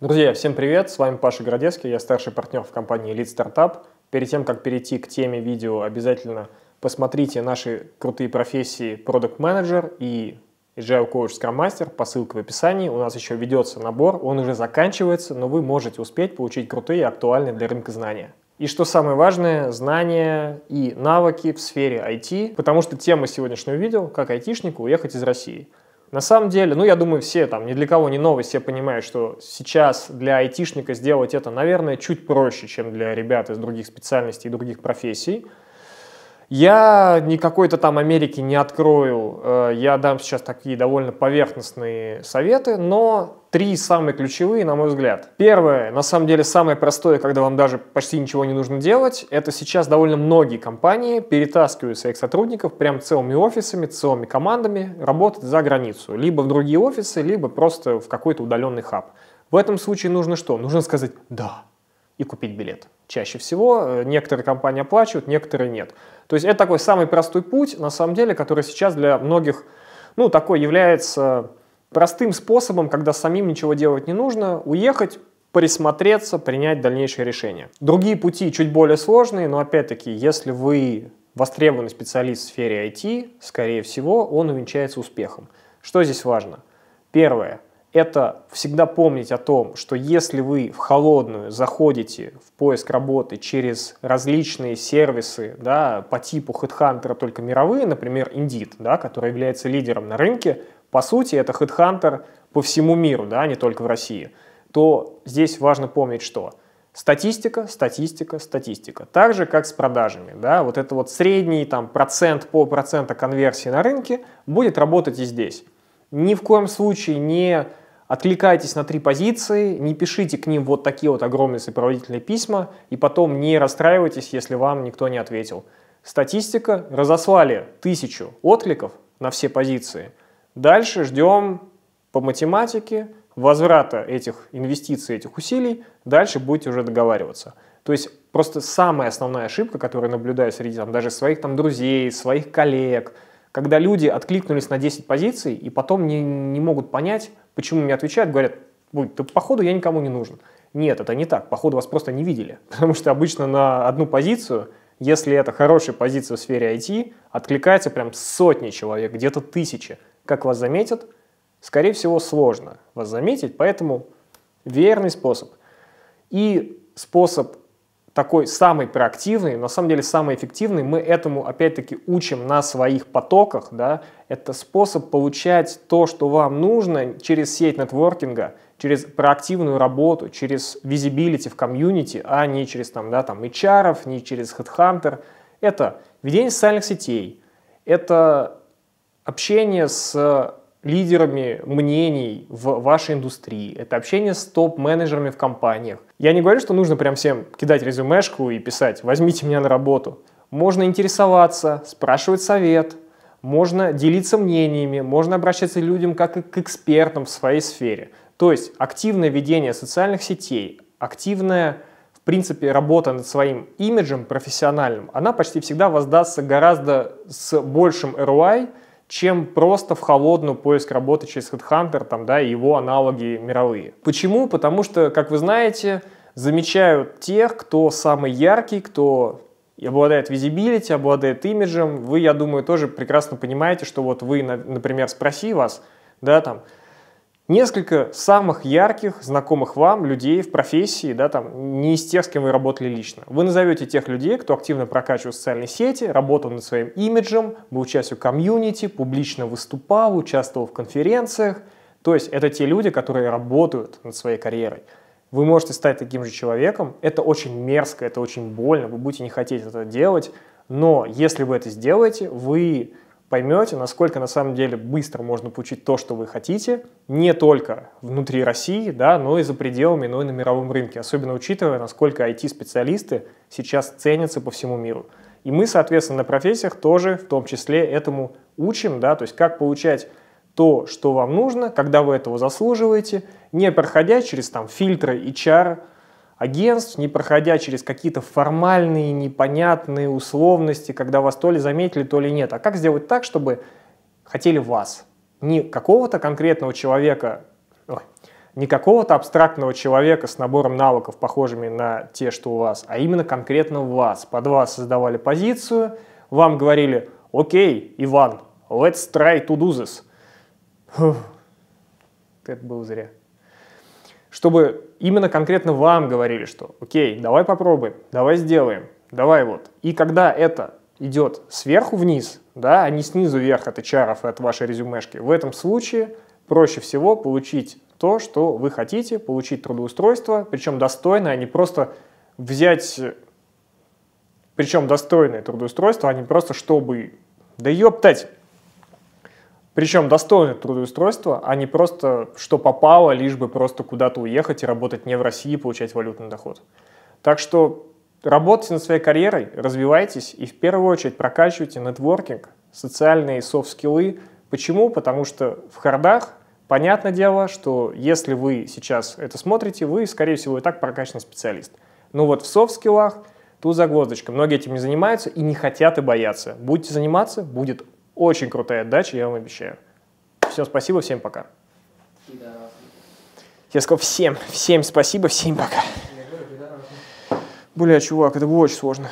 Друзья, всем привет! С вами Паша Городецкий, я старший партнер в компании Lead Startup. Перед тем, как перейти к теме видео, обязательно посмотрите наши крутые профессии Product Manager и Agile Coach Scrum Master по ссылке в описании. У нас еще ведется набор, он уже заканчивается, но вы можете успеть получить крутые и актуальные для рынка знания. И что самое важное, знания и навыки в сфере IT, потому что тема сегодняшнего видео – как айтишнику уехать из России – на самом деле, ну я думаю, все там, ни для кого не новость, все понимают, что сейчас для айтишника сделать это, наверное, чуть проще, чем для ребят из других специальностей и других профессий. Я никакой-то там Америки не открою, э, я дам сейчас такие довольно поверхностные советы, но три самые ключевые, на мой взгляд. Первое, на самом деле самое простое, когда вам даже почти ничего не нужно делать, это сейчас довольно многие компании перетаскивают своих сотрудников прям целыми офисами, целыми командами работать за границу, либо в другие офисы, либо просто в какой-то удаленный хаб. В этом случае нужно что? Нужно сказать «да» и купить билет. Чаще всего э, некоторые компании оплачивают, некоторые нет. То есть это такой самый простой путь, на самом деле, который сейчас для многих, ну, такой является Простым способом, когда самим ничего делать не нужно, уехать, присмотреться, принять дальнейшее решение. Другие пути чуть более сложные, но опять-таки, если вы востребованный специалист в сфере IT, скорее всего, он увенчается успехом. Что здесь важно? Первое – это всегда помнить о том, что если вы в холодную заходите в поиск работы через различные сервисы да, по типу HeadHunter, только мировые, например, Indeed, да, который является лидером на рынке – по сути это хедхантер по всему миру, да, не только в России, то здесь важно помнить, что статистика, статистика, статистика. Так же, как с продажами. Да? Вот это вот средний там, процент, по полпроцента конверсии на рынке будет работать и здесь. Ни в коем случае не откликайтесь на три позиции, не пишите к ним вот такие вот огромные сопроводительные письма, и потом не расстраивайтесь, если вам никто не ответил. Статистика разослали тысячу откликов на все позиции – Дальше ждем по математике возврата этих инвестиций, этих усилий. Дальше будете уже договариваться. То есть просто самая основная ошибка, которую наблюдаю среди там, даже своих там, друзей, своих коллег, когда люди откликнулись на 10 позиций и потом не, не могут понять, почему мне отвечают, говорят, да походу я никому не нужен. Нет, это не так. Походу вас просто не видели. Потому что обычно на одну позицию, если это хорошая позиция в сфере IT, откликается прям сотни человек, где-то тысячи. Как вас заметят? Скорее всего, сложно вас заметить, поэтому верный способ. И способ такой самый проактивный, на самом деле самый эффективный, мы этому опять-таки учим на своих потоках, да, это способ получать то, что вам нужно через сеть нетворкинга, через проактивную работу, через визибилити в комьюнити, а не через там, да, там HR, не через HeadHunter. Это ведение социальных сетей, это общение с лидерами мнений в вашей индустрии, это общение с топ-менеджерами в компаниях. Я не говорю, что нужно прям всем кидать резюмешку и писать «возьмите меня на работу». Можно интересоваться, спрашивать совет, можно делиться мнениями, можно обращаться к людям как к экспертам в своей сфере. То есть активное ведение социальных сетей, активная, в принципе, работа над своим имиджем профессиональным, она почти всегда воздастся гораздо с большим ROI, чем просто в холодную поиск работы через HeadHunter там, да, и его аналоги мировые. Почему? Потому что, как вы знаете, замечают тех, кто самый яркий, кто обладает визибилити, обладает имиджем. Вы, я думаю, тоже прекрасно понимаете, что вот вы, например, спроси вас, да, там, несколько самых ярких, знакомых вам людей в профессии, да, там, не из тех, с кем вы работали лично. Вы назовете тех людей, кто активно прокачивал социальные сети, работал над своим имиджем, был частью комьюнити, публично выступал, участвовал в конференциях. То есть это те люди, которые работают над своей карьерой. Вы можете стать таким же человеком. Это очень мерзко, это очень больно, вы будете не хотеть это делать. Но если вы это сделаете, вы поймете, насколько на самом деле быстро можно получить то, что вы хотите, не только внутри России, да, но и за пределами, но и на мировом рынке, особенно учитывая, насколько IT-специалисты сейчас ценятся по всему миру. И мы, соответственно, на профессиях тоже в том числе этому учим, да, то есть как получать то, что вам нужно, когда вы этого заслуживаете, не проходя через там фильтры и чары, агентств, не проходя через какие-то формальные, непонятные условности, когда вас то ли заметили, то ли нет. А как сделать так, чтобы хотели вас? Не какого-то конкретного человека, ой, не какого-то абстрактного человека с набором навыков, похожими на те, что у вас, а именно конкретно вас. Под вас создавали позицию, вам говорили «Окей, Иван, let's try to do this». Фух, это было зря чтобы именно конкретно вам говорили, что окей, давай попробуем, давай сделаем, давай вот. И когда это идет сверху вниз, да, а не снизу вверх от HR и от вашей резюмешки, в этом случае проще всего получить то, что вы хотите, получить трудоустройство, причем достойное, а не просто взять, причем достойное трудоустройство, а не просто чтобы... Да ёптать! Причем достойны трудоустройства, а не просто что попало, лишь бы просто куда-то уехать и работать не в России и получать валютный доход. Так что работайте над своей карьерой, развивайтесь и в первую очередь прокачивайте нетворкинг, социальные софт-скиллы. Почему? Потому что в хардах Понятное дело, что если вы сейчас это смотрите, вы, скорее всего, и так прокачанный специалист. Но вот в софт-скиллах тут загвоздочка. Многие этим не занимаются и не хотят и боятся. Будете заниматься, будет очень крутая отдача, я вам обещаю. Всем спасибо, всем пока. Я сказал всем, всем спасибо, всем пока. Бля, чувак, это было очень сложно.